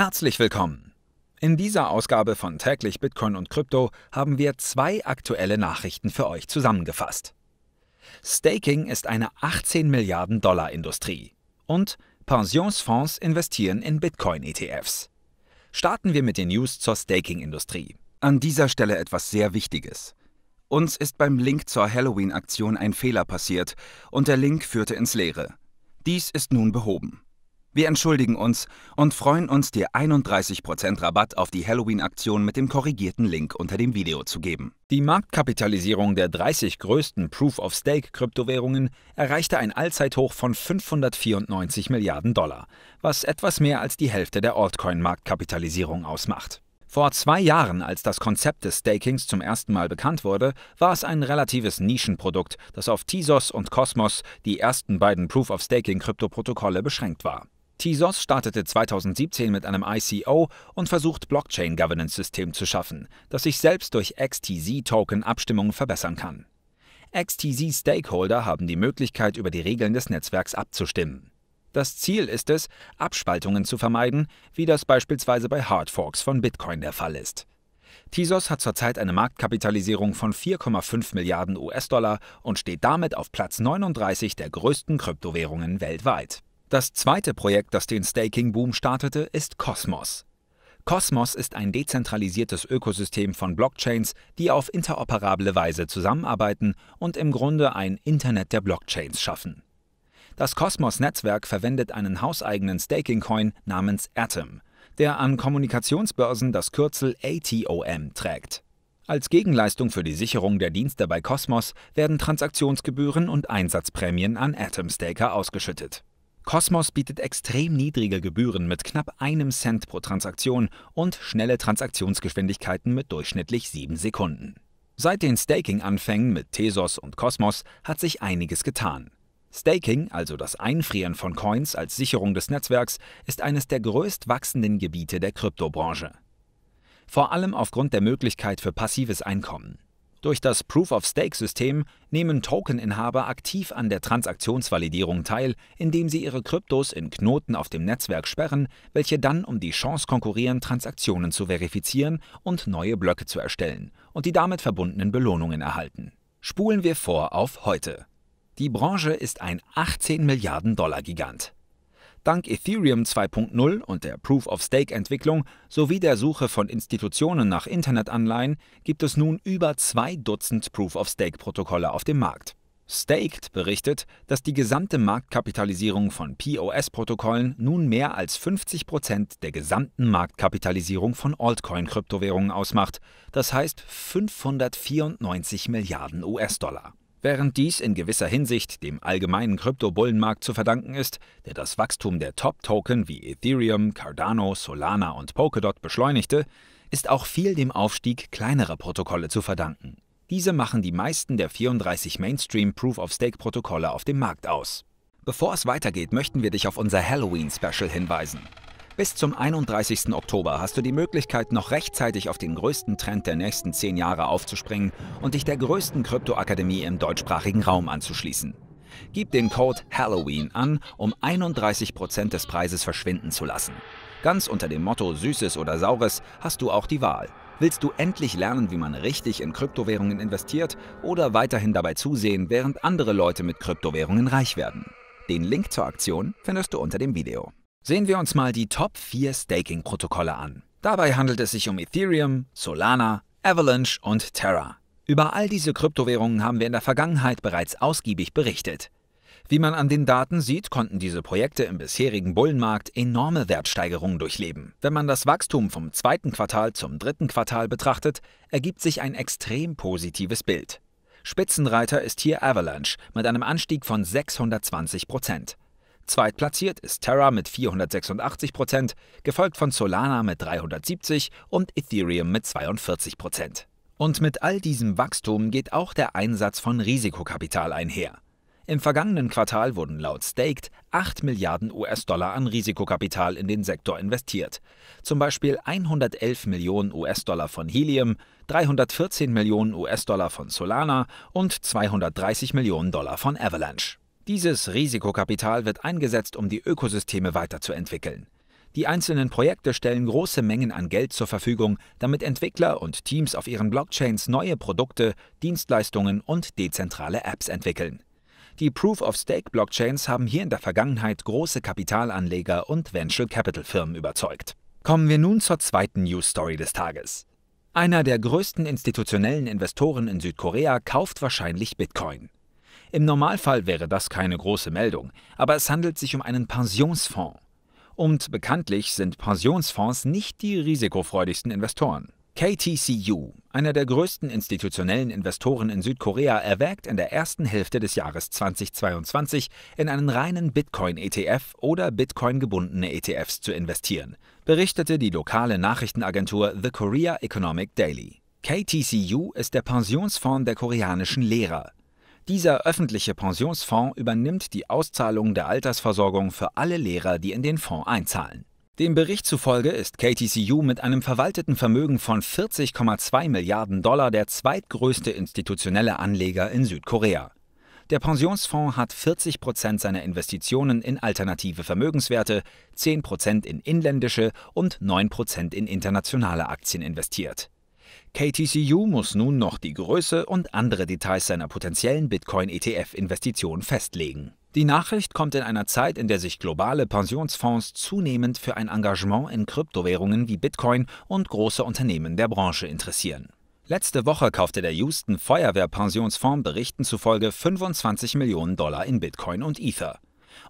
Herzlich willkommen! In dieser Ausgabe von Täglich Bitcoin und Krypto haben wir zwei aktuelle Nachrichten für euch zusammengefasst. Staking ist eine 18 Milliarden Dollar Industrie und Pensionsfonds investieren in Bitcoin-ETFs. Starten wir mit den News zur Staking-Industrie. An dieser Stelle etwas sehr Wichtiges. Uns ist beim Link zur Halloween-Aktion ein Fehler passiert und der Link führte ins Leere. Dies ist nun behoben. Wir entschuldigen uns und freuen uns, dir 31% Rabatt auf die Halloween-Aktion mit dem korrigierten Link unter dem Video zu geben. Die Marktkapitalisierung der 30 größten Proof-of-Stake-Kryptowährungen erreichte ein Allzeithoch von 594 Milliarden Dollar, was etwas mehr als die Hälfte der Altcoin-Marktkapitalisierung ausmacht. Vor zwei Jahren, als das Konzept des Stakings zum ersten Mal bekannt wurde, war es ein relatives Nischenprodukt, das auf Tezos und Cosmos, die ersten beiden Proof-of-Staking-Kryptoprotokolle, beschränkt war. Tezos startete 2017 mit einem ICO und versucht, Blockchain-Governance-System zu schaffen, das sich selbst durch XTZ-Token-Abstimmung verbessern kann. XTZ-Stakeholder haben die Möglichkeit, über die Regeln des Netzwerks abzustimmen. Das Ziel ist es, Abspaltungen zu vermeiden, wie das beispielsweise bei Hardforks von Bitcoin der Fall ist. Tezos hat zurzeit eine Marktkapitalisierung von 4,5 Milliarden US-Dollar und steht damit auf Platz 39 der größten Kryptowährungen weltweit. Das zweite Projekt, das den Staking-Boom startete, ist Cosmos. Cosmos ist ein dezentralisiertes Ökosystem von Blockchains, die auf interoperable Weise zusammenarbeiten und im Grunde ein Internet der Blockchains schaffen. Das Cosmos-Netzwerk verwendet einen hauseigenen Staking-Coin namens Atom, der an Kommunikationsbörsen das Kürzel ATOM trägt. Als Gegenleistung für die Sicherung der Dienste bei Cosmos werden Transaktionsgebühren und Einsatzprämien an Atom Staker ausgeschüttet. Cosmos bietet extrem niedrige Gebühren mit knapp einem Cent pro Transaktion und schnelle Transaktionsgeschwindigkeiten mit durchschnittlich sieben Sekunden. Seit den Staking-Anfängen mit Tesos und Cosmos hat sich einiges getan. Staking, also das Einfrieren von Coins als Sicherung des Netzwerks, ist eines der größt wachsenden Gebiete der Kryptobranche. Vor allem aufgrund der Möglichkeit für passives Einkommen. Durch das Proof-of-Stake-System nehmen Token-Inhaber aktiv an der Transaktionsvalidierung teil, indem sie ihre Kryptos in Knoten auf dem Netzwerk sperren, welche dann um die Chance konkurrieren, Transaktionen zu verifizieren und neue Blöcke zu erstellen und die damit verbundenen Belohnungen erhalten. Spulen wir vor auf heute. Die Branche ist ein 18 Milliarden Dollar Gigant. Dank Ethereum 2.0 und der Proof-of-Stake-Entwicklung sowie der Suche von Institutionen nach Internetanleihen gibt es nun über zwei Dutzend Proof-of-Stake-Protokolle auf dem Markt. Staked berichtet, dass die gesamte Marktkapitalisierung von POS-Protokollen nun mehr als 50 Prozent der gesamten Marktkapitalisierung von Altcoin-Kryptowährungen ausmacht, das heißt 594 Milliarden US-Dollar. Während dies in gewisser Hinsicht dem allgemeinen Kryptobullenmarkt zu verdanken ist, der das Wachstum der Top-Token wie Ethereum, Cardano, Solana und Polkadot beschleunigte, ist auch viel dem Aufstieg kleinerer Protokolle zu verdanken. Diese machen die meisten der 34 Mainstream Proof-of-Stake-Protokolle auf dem Markt aus. Bevor es weitergeht, möchten wir dich auf unser Halloween-Special hinweisen. Bis zum 31. Oktober hast du die Möglichkeit, noch rechtzeitig auf den größten Trend der nächsten zehn Jahre aufzuspringen und dich der größten Kryptoakademie im deutschsprachigen Raum anzuschließen. Gib den Code Halloween an, um 31% des Preises verschwinden zu lassen. Ganz unter dem Motto Süßes oder Saures hast du auch die Wahl. Willst du endlich lernen, wie man richtig in Kryptowährungen investiert oder weiterhin dabei zusehen, während andere Leute mit Kryptowährungen reich werden? Den Link zur Aktion findest du unter dem Video. Sehen wir uns mal die Top 4 Staking-Protokolle an. Dabei handelt es sich um Ethereum, Solana, Avalanche und Terra. Über all diese Kryptowährungen haben wir in der Vergangenheit bereits ausgiebig berichtet. Wie man an den Daten sieht, konnten diese Projekte im bisherigen Bullenmarkt enorme Wertsteigerungen durchleben. Wenn man das Wachstum vom zweiten Quartal zum dritten Quartal betrachtet, ergibt sich ein extrem positives Bild. Spitzenreiter ist hier Avalanche mit einem Anstieg von 620 Prozent. Zweitplatziert ist Terra mit 486 gefolgt von Solana mit 370 und Ethereum mit 42 Und mit all diesem Wachstum geht auch der Einsatz von Risikokapital einher. Im vergangenen Quartal wurden laut Staked 8 Milliarden US-Dollar an Risikokapital in den Sektor investiert. Zum Beispiel 111 Millionen US-Dollar von Helium, 314 Millionen US-Dollar von Solana und 230 Millionen Dollar von Avalanche. Dieses Risikokapital wird eingesetzt, um die Ökosysteme weiterzuentwickeln. Die einzelnen Projekte stellen große Mengen an Geld zur Verfügung, damit Entwickler und Teams auf ihren Blockchains neue Produkte, Dienstleistungen und dezentrale Apps entwickeln. Die Proof-of-Stake-Blockchains haben hier in der Vergangenheit große Kapitalanleger und Venture Capital-Firmen überzeugt. Kommen wir nun zur zweiten News-Story des Tages. Einer der größten institutionellen Investoren in Südkorea kauft wahrscheinlich Bitcoin. Im Normalfall wäre das keine große Meldung, aber es handelt sich um einen Pensionsfonds. Und bekanntlich sind Pensionsfonds nicht die risikofreudigsten Investoren. KTCU, einer der größten institutionellen Investoren in Südkorea, erwägt in der ersten Hälfte des Jahres 2022 in einen reinen Bitcoin-ETF oder Bitcoin-gebundene ETFs zu investieren, berichtete die lokale Nachrichtenagentur The Korea Economic Daily. KTCU ist der Pensionsfonds der koreanischen Lehrer. Dieser öffentliche Pensionsfonds übernimmt die Auszahlung der Altersversorgung für alle Lehrer, die in den Fonds einzahlen. Dem Bericht zufolge ist KTCU mit einem verwalteten Vermögen von 40,2 Milliarden Dollar der zweitgrößte institutionelle Anleger in Südkorea. Der Pensionsfonds hat 40 Prozent seiner Investitionen in alternative Vermögenswerte, 10 Prozent in inländische und 9 Prozent in internationale Aktien investiert. KTCU muss nun noch die Größe und andere Details seiner potenziellen Bitcoin-ETF-Investition festlegen. Die Nachricht kommt in einer Zeit, in der sich globale Pensionsfonds zunehmend für ein Engagement in Kryptowährungen wie Bitcoin und große Unternehmen der Branche interessieren. Letzte Woche kaufte der Houston Feuerwehr Pensionsfonds Berichten zufolge 25 Millionen Dollar in Bitcoin und Ether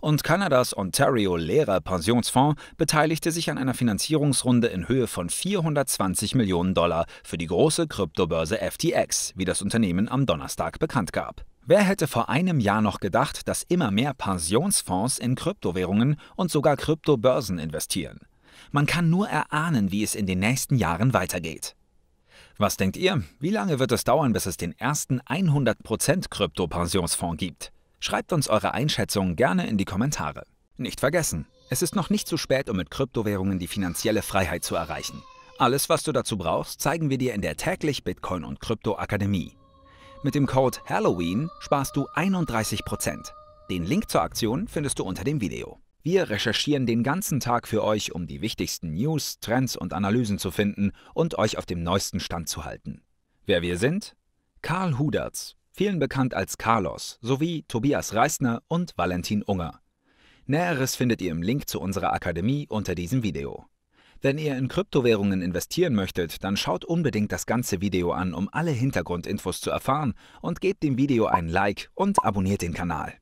und Kanadas Ontario Lehrer Pensionsfonds beteiligte sich an einer Finanzierungsrunde in Höhe von 420 Millionen Dollar für die große Kryptobörse FTX, wie das Unternehmen am Donnerstag bekannt gab. Wer hätte vor einem Jahr noch gedacht, dass immer mehr Pensionsfonds in Kryptowährungen und sogar Kryptobörsen investieren? Man kann nur erahnen, wie es in den nächsten Jahren weitergeht. Was denkt ihr? Wie lange wird es dauern, bis es den ersten 100% Krypto-Pensionsfonds gibt? Schreibt uns eure Einschätzung gerne in die Kommentare. Nicht vergessen, es ist noch nicht zu spät, um mit Kryptowährungen die finanzielle Freiheit zu erreichen. Alles, was du dazu brauchst, zeigen wir dir in der täglich Bitcoin und Krypto Akademie. Mit dem Code Halloween sparst du 31%. Den Link zur Aktion findest du unter dem Video. Wir recherchieren den ganzen Tag für euch, um die wichtigsten News, Trends und Analysen zu finden und euch auf dem neuesten Stand zu halten. Wer wir sind? Karl Huderts, vielen bekannt als Carlos, sowie Tobias Reisner und Valentin Unger. Näheres findet ihr im Link zu unserer Akademie unter diesem Video. Wenn ihr in Kryptowährungen investieren möchtet, dann schaut unbedingt das ganze Video an, um alle Hintergrundinfos zu erfahren und gebt dem Video ein Like und abonniert den Kanal.